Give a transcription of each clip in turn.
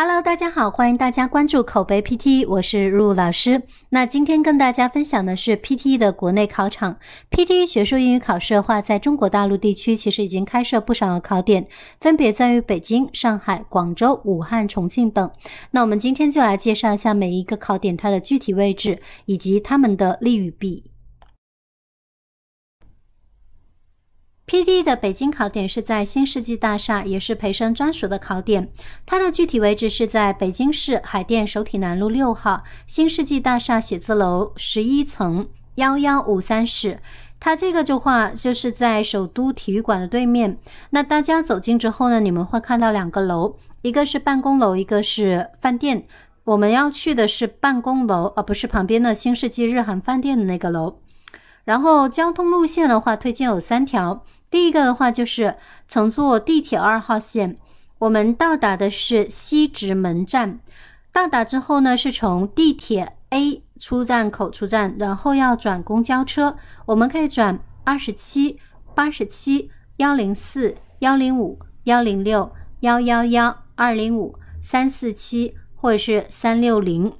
Hello，大家好，欢迎大家关注口碑 PT，我是露露老师。那今天跟大家分享的是 PT 的国内考场。PT 学术英语考试的话，在中国大陆地区其实已经开设不少的考点，分别在于北京、上海、广州、武汉、重庆等。那我们今天就来介绍一下每一个考点它的具体位置以及它们的利与弊。P.D. 的北京考点是在新世纪大厦，也是培生专属的考点。它的具体位置是在北京市海淀首体南路六号新世纪大厦写字楼十一层幺幺五三室。它这个的话，就是在首都体育馆的对面。那大家走进之后呢，你们会看到两个楼，一个是办公楼，一个是饭店。我们要去的是办公楼，而不是旁边的新世纪日韩饭店的那个楼。然后交通路线的话，推荐有三条。第一个的话就是乘坐地铁二号线，我们到达的是西直门站。到达之后呢，是从地铁 A 出站口出站，然后要转公交车。我们可以转二十七、八十七、幺零四、幺零五、幺零六、幺幺幺、二零五、三四七，或者是三六零，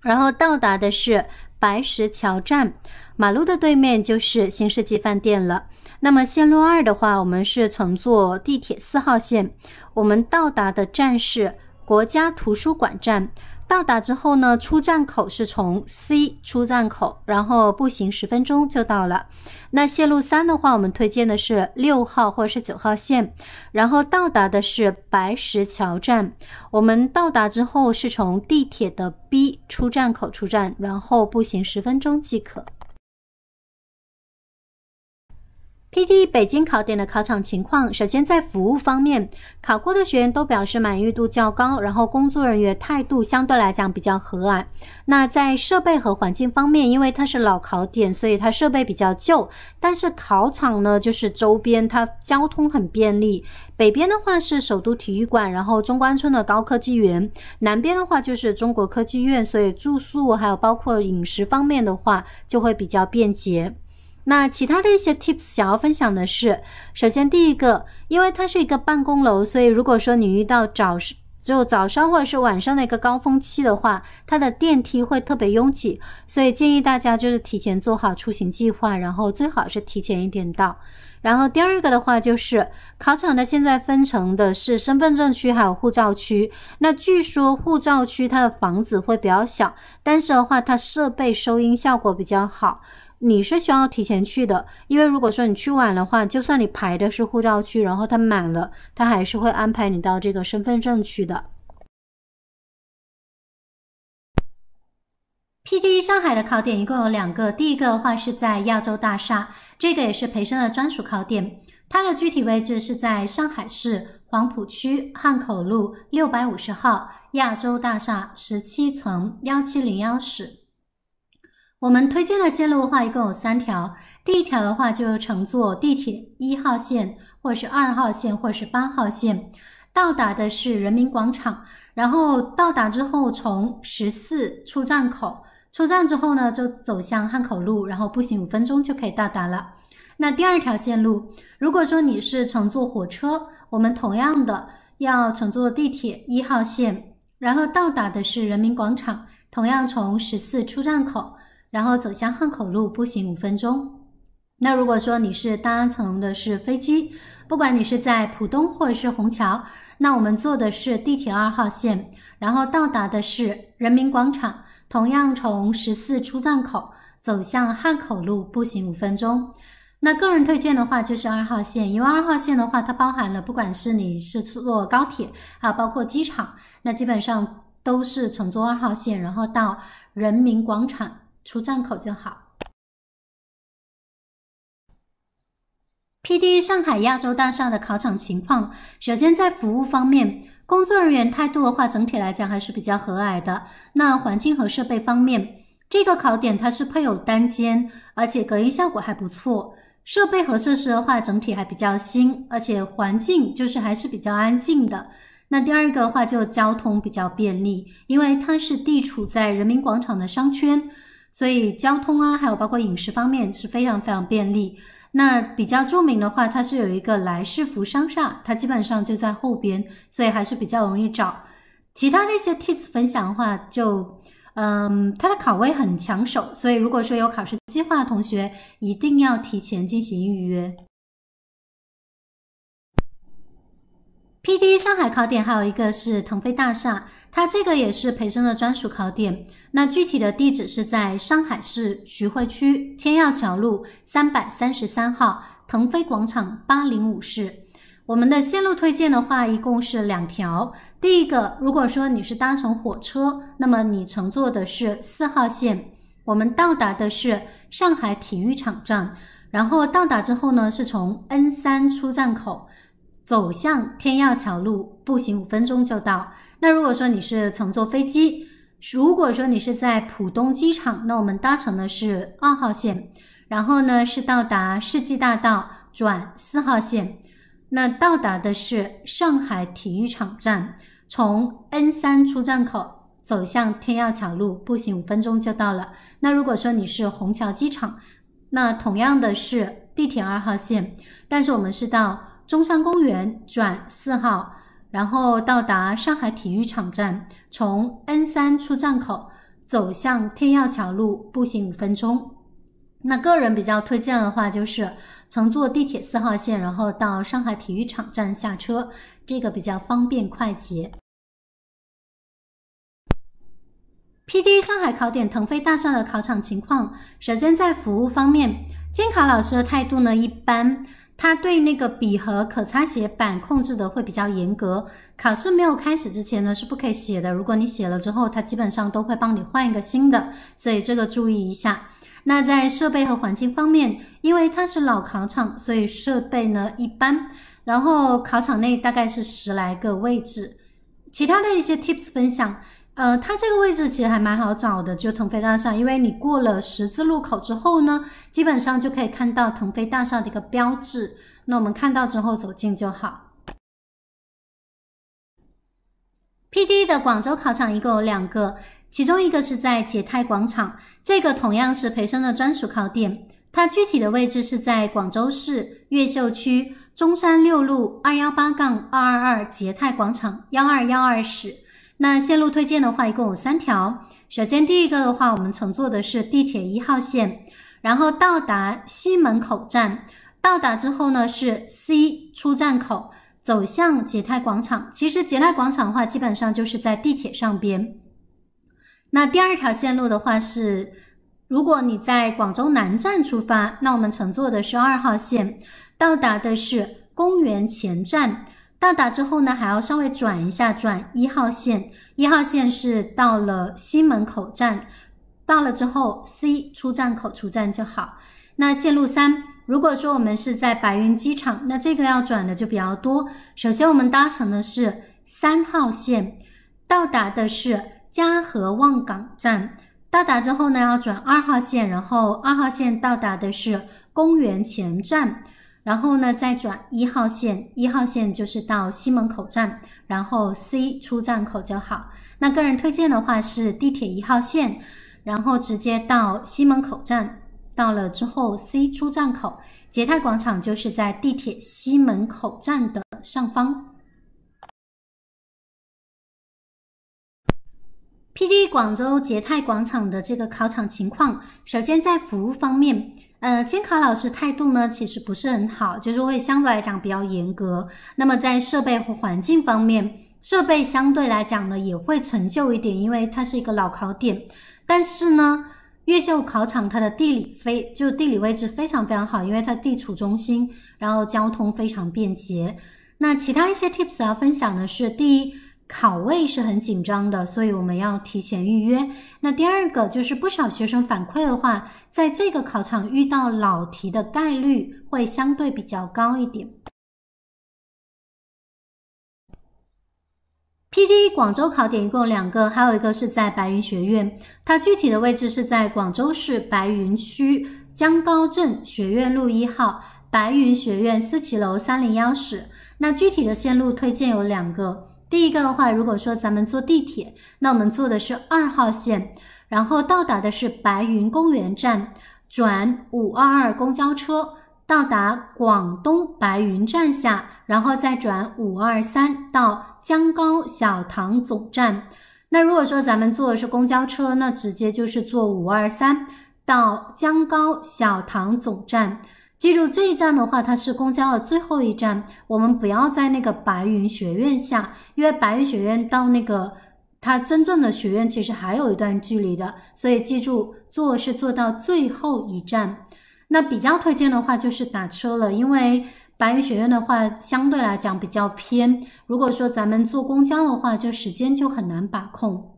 然后到达的是。白石桥站马路的对面就是新世纪饭店了。那么线路二的话，我们是乘坐地铁四号线，我们到达的站是国家图书馆站。到达之后呢，出站口是从 C 出站口，然后步行十分钟就到了。那线路三的话，我们推荐的是六号或者是九号线，然后到达的是白石桥站。我们到达之后是从地铁的 B 出站口出站，然后步行十分钟即可。PTE 北京考点的考场情况，首先在服务方面，考过的学员都表示满意度较高，然后工作人员态度相对来讲比较和蔼。那在设备和环境方面，因为它是老考点，所以它设备比较旧，但是考场呢，就是周边它交通很便利。北边的话是首都体育馆，然后中关村的高科技园，南边的话就是中国科技院，所以住宿还有包括饮食方面的话，就会比较便捷。那其他的一些 tips 想要分享的是，首先第一个，因为它是一个办公楼，所以如果说你遇到早就早上或者是晚上的一个高峰期的话，它的电梯会特别拥挤，所以建议大家就是提前做好出行计划，然后最好是提前一点到。然后第二个的话就是，考场呢现在分成的是身份证区还有护照区。那据说护照区它的房子会比较小，但是的话它设备收音效果比较好。你是需要提前去的，因为如果说你去晚的话，就算你排的是护照区，然后它满了，它还是会安排你到这个身份证去的。PTE 上海的考点一共有两个，第一个的话是在亚洲大厦，这个也是培生的专属考点，它的具体位置是在上海市黄浦区汉口路六百五十号亚洲大厦十七层幺七零幺室。我们推荐的线路的话，一共有三条。第一条的话，就乘坐地铁一号线，或者是二号线，或者是八号线，到达的是人民广场。然后到达之后，从十四出站口出站之后呢，就走向汉口路，然后步行五分钟就可以到达了。那第二条线路，如果说你是乘坐火车，我们同样的要乘坐地铁一号线，然后到达的是人民广场，同样从十四出站口。然后走向汉口路，步行五分钟。那如果说你是搭乘的是飞机，不管你是在浦东或者是虹桥，那我们坐的是地铁二号线，然后到达的是人民广场。同样从十四出站口走向汉口路，步行五分钟。那个人推荐的话就是二号线，因为二号线的话它包含了，不管是你是坐高铁还有包括机场，那基本上都是乘坐二号线，然后到人民广场。出站口就好。P D 上海亚洲大厦的考场情况，首先在服务方面，工作人员态度的话，整体来讲还是比较和蔼的。那环境和设备方面，这个考点它是配有单间，而且隔音效果还不错。设备和设施的话，整体还比较新，而且环境就是还是比较安静的。那第二个的话就交通比较便利，因为它是地处在人民广场的商圈。所以交通啊，还有包括饮食方面是非常非常便利。那比较著名的话，它是有一个来世福商厦，它基本上就在后边，所以还是比较容易找。其他那些 tips 分享的话，就嗯，它的考位很抢手，所以如果说有考试计划的同学，一定要提前进行预约。P D 上海考点还有一个是腾飞大厦。它这个也是培生的专属考点。那具体的地址是在上海市徐汇区天钥桥路三百三十三号腾飞广场八零五室。我们的线路推荐的话，一共是两条。第一个，如果说你是搭乘火车，那么你乘坐的是四号线，我们到达的是上海体育场站，然后到达之后呢，是从 N 三出站口。走向天钥桥路，步行五分钟就到。那如果说你是乘坐飞机，如果说你是在浦东机场，那我们搭乘的是二号线，然后呢是到达世纪大道转四号线，那到达的是上海体育场站，从 N 三出站口走向天钥桥路，步行五分钟就到了。那如果说你是虹桥机场，那同样的是地铁二号线，但是我们是到。中山公园转四号，然后到达上海体育场站，从 N 三出站口走向天钥桥路，步行五分钟。那个人比较推荐的话，就是乘坐地铁四号线，然后到上海体育场站下车，这个比较方便快捷。P D 上海考点腾飞大厦的考场情况，首先在服务方面，监考老师的态度呢一般。他对那个笔和可擦写板控制的会比较严格，考试没有开始之前呢是不可以写的，如果你写了之后，他基本上都会帮你换一个新的，所以这个注意一下。那在设备和环境方面，因为它是老考场，所以设备呢一般，然后考场内大概是十来个位置，其他的一些 tips 分享。呃，它这个位置其实还蛮好找的，就腾飞大厦。因为你过了十字路口之后呢，基本上就可以看到腾飞大厦的一个标志。那我们看到之后走近就好。P D 的广州考场一共有两个，其中一个是在杰泰广场，这个同样是培生的专属考点。它具体的位置是在广州市越秀区中山六路二幺八杠二二二杰泰广场幺二幺二室。那线路推荐的话，一共有三条。首先，第一个的话，我们乘坐的是地铁一号线，然后到达西门口站。到达之后呢，是 C 出站口，走向捷泰广场。其实捷泰广场的话，基本上就是在地铁上边。那第二条线路的话是，如果你在广州南站出发，那我们乘坐的是二号线，到达的是公园前站。到达之后呢，还要稍微转一下，转一号线。一号线是到了西门口站，到了之后 C 出站口出站就好。那线路三，如果说我们是在白云机场，那这个要转的就比较多。首先我们搭乘的是三号线，到达的是嘉禾望岗站。到达之后呢，要转二号线，然后二号线到达的是公园前站。然后呢，再转一号线，一号线就是到西门口站，然后 C 出站口就好。那个人推荐的话是地铁一号线，然后直接到西门口站，到了之后 C 出站口，捷泰广场就是在地铁西门口站的上方。P D 广州捷泰广场的这个考场情况，首先在服务方面。呃，监考老师态度呢，其实不是很好，就是会相对来讲比较严格。那么在设备和环境方面，设备相对来讲呢也会陈旧一点，因为它是一个老考点。但是呢，越秀考场它的地理非就地理位置非常非常好，因为它地处中心，然后交通非常便捷。那其他一些 tips 要分享的是，第一。考位是很紧张的，所以我们要提前预约。那第二个就是不少学生反馈的话，在这个考场遇到老题的概率会相对比较高一点。P D 广州考点一共两个，还有一个是在白云学院，它具体的位置是在广州市白云区江高镇学院路一号白云学院思期楼三零幺室。那具体的线路推荐有两个。第一个的话，如果说咱们坐地铁，那我们坐的是二号线，然后到达的是白云公园站，转五二二公交车到达广东白云站下，然后再转五二三到江高小塘总站。那如果说咱们坐的是公交车，那直接就是坐五二三到江高小塘总站。记住这一站的话，它是公交的最后一站，我们不要在那个白云学院下，因为白云学院到那个它真正的学院其实还有一段距离的，所以记住坐是坐到最后一站。那比较推荐的话就是打车了，因为白云学院的话相对来讲比较偏，如果说咱们坐公交的话，就时间就很难把控。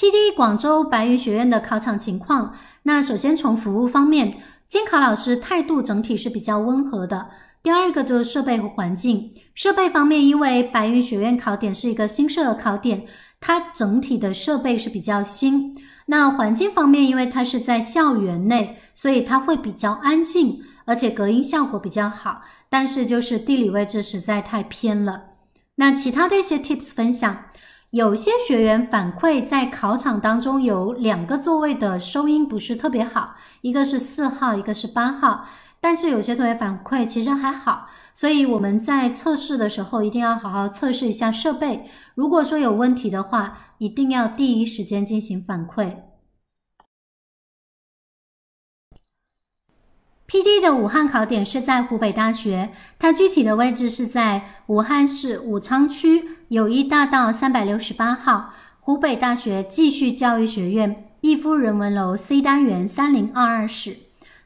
P.D. 广州白云学院的考场情况，那首先从服务方面，监考老师态度整体是比较温和的。第二个就是设备和环境。设备方面，因为白云学院考点是一个新设的考点，它整体的设备是比较新。那环境方面，因为它是在校园内，所以它会比较安静，而且隔音效果比较好。但是就是地理位置实在太偏了。那其他的一些 Tips 分享。有些学员反馈在考场当中有两个座位的收音不是特别好，一个是四号，一个是八号。但是有些同学反馈其实还好，所以我们在测试的时候一定要好好测试一下设备。如果说有问题的话，一定要第一时间进行反馈。P D 的武汉考点是在湖北大学，它具体的位置是在武汉市武昌区友谊大道三百六十八号湖北大学继续教育学院逸夫人文楼 C 单元三零二二室。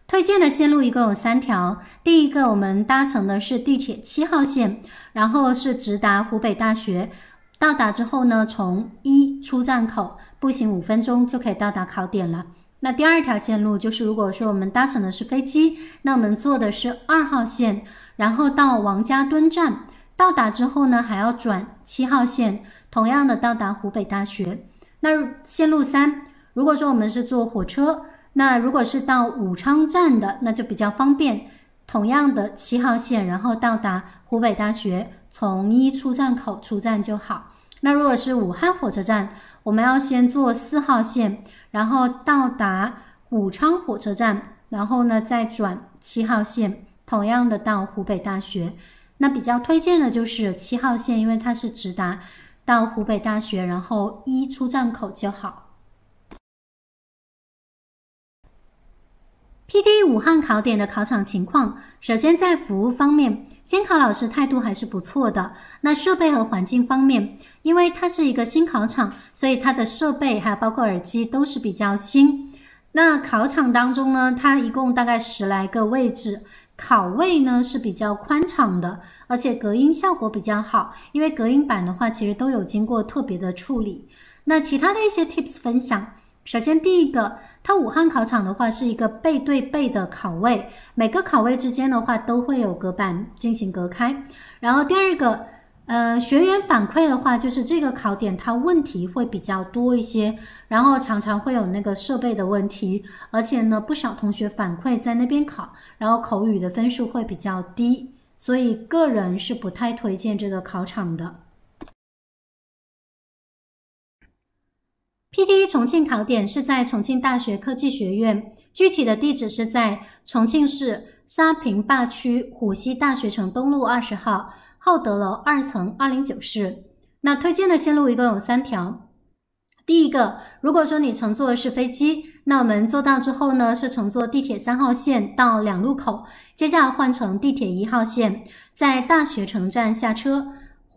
推荐的线路一共有三条，第一个我们搭乘的是地铁七号线，然后是直达湖北大学。到达之后呢，从一出站口步行五分钟就可以到达考点了。那第二条线路就是，如果说我们搭乘的是飞机，那我们坐的是二号线，然后到王家墩站，到达之后呢，还要转七号线，同样的到达湖北大学。那线路三，如果说我们是坐火车，那如果是到武昌站的，那就比较方便，同样的七号线，然后到达湖北大学，从一出站口出站就好。那如果是武汉火车站，我们要先坐四号线。然后到达武昌火车站，然后呢再转七号线，同样的到湖北大学。那比较推荐的就是七号线，因为它是直达到湖北大学，然后一出站口就好。p t 武汉考点的考场情况，首先在服务方面，监考老师态度还是不错的。那设备和环境方面，因为它是一个新考场，所以它的设备还有包括耳机都是比较新。那考场当中呢，它一共大概十来个位置，考位呢是比较宽敞的，而且隔音效果比较好，因为隔音板的话其实都有经过特别的处理。那其他的一些 Tips 分享。首先，第一个，它武汉考场的话是一个背对背的考位，每个考位之间的话都会有隔板进行隔开。然后第二个，呃，学员反馈的话，就是这个考点它问题会比较多一些，然后常常会有那个设备的问题，而且呢，不少同学反馈在那边考，然后口语的分数会比较低，所以个人是不太推荐这个考场的。PTE 重庆考点是在重庆大学科技学院，具体的地址是在重庆市沙坪坝区虎溪大学城东路二十号厚德楼二层二零九室。那推荐的线路一共有三条。第一个，如果说你乘坐的是飞机，那我们坐到之后呢，是乘坐地铁三号线到两路口，接下来换乘地铁一号线，在大学城站下车。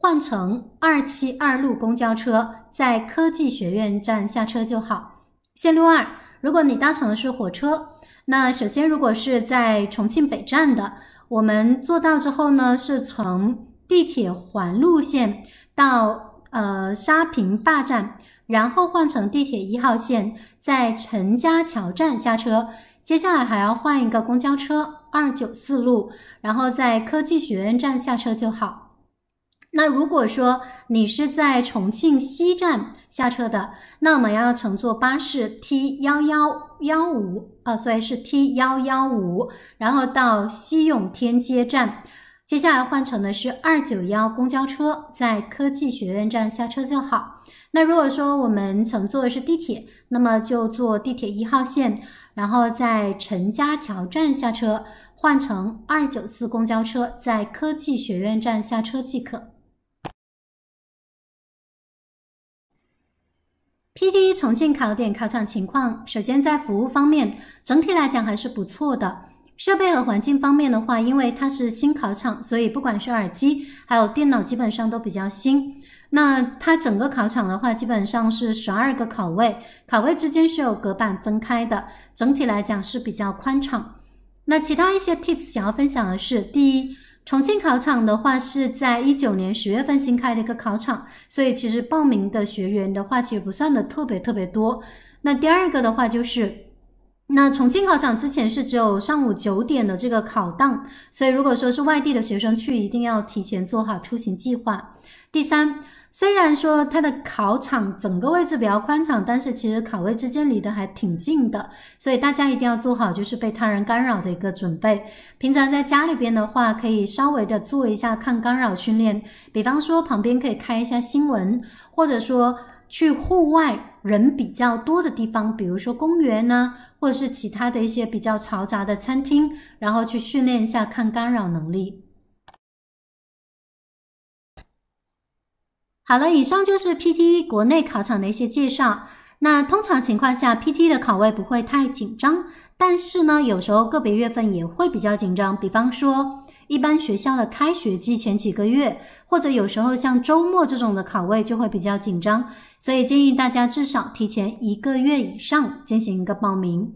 换乘二七二路公交车，在科技学院站下车就好。线路二，如果你搭乘的是火车，那首先如果是在重庆北站的，我们坐到之后呢，是从地铁环路线到呃沙坪坝站，然后换乘地铁一号线，在陈家桥站下车，接下来还要换一个公交车二九四路，然后在科技学院站下车就好。那如果说你是在重庆西站下车的，那我们要乘坐巴士 T 幺幺幺五啊，所以是 T 幺幺五，然后到西永天街站，接下来换乘的是二九幺公交车，在科技学院站下车就好。那如果说我们乘坐的是地铁，那么就坐地铁一号线，然后在陈家桥站下车，换乘二九四公交车，在科技学院站下车即可。PTE 重庆考点考场情况，首先在服务方面，整体来讲还是不错的。设备和环境方面的话，因为它是新考场，所以不管是耳机还有电脑，基本上都比较新。那它整个考场的话，基本上是十二个考位，考位之间是有隔板分开的，整体来讲是比较宽敞。那其他一些 tips 想要分享的是，第一。重庆考场的话，是在一九年十月份新开的一个考场，所以其实报名的学员的话，其实不算的特别特别多。那第二个的话就是，那重庆考场之前是只有上午九点的这个考档，所以如果说是外地的学生去，一定要提前做好出行计划。第三。虽然说它的考场整个位置比较宽敞，但是其实考位之间离得还挺近的，所以大家一定要做好就是被他人干扰的一个准备。平常在家里边的话，可以稍微的做一下抗干扰训练，比方说旁边可以开一下新闻，或者说去户外人比较多的地方，比如说公园呢，或者是其他的一些比较嘈杂的餐厅，然后去训练一下抗干扰能力。好了，以上就是 PTE 国内考场的一些介绍。那通常情况下，PTE 的考位不会太紧张，但是呢，有时候个别月份也会比较紧张。比方说，一般学校的开学季前几个月，或者有时候像周末这种的考位就会比较紧张。所以建议大家至少提前一个月以上进行一个报名。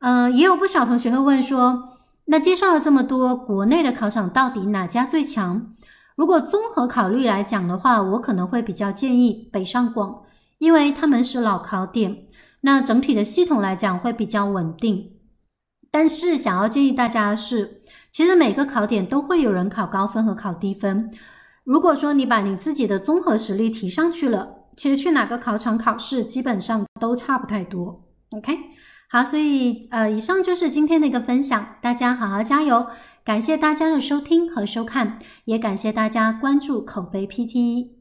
呃，也有不少同学会问说，那介绍了这么多国内的考场，到底哪家最强？如果综合考虑来讲的话，我可能会比较建议北上广，因为他们是老考点，那整体的系统来讲会比较稳定。但是想要建议大家的是，其实每个考点都会有人考高分和考低分。如果说你把你自己的综合实力提上去了，其实去哪个考场考试基本上都差不太多。OK。好，所以呃，以上就是今天的一个分享，大家好好加油！感谢大家的收听和收看，也感谢大家关注口碑 PT。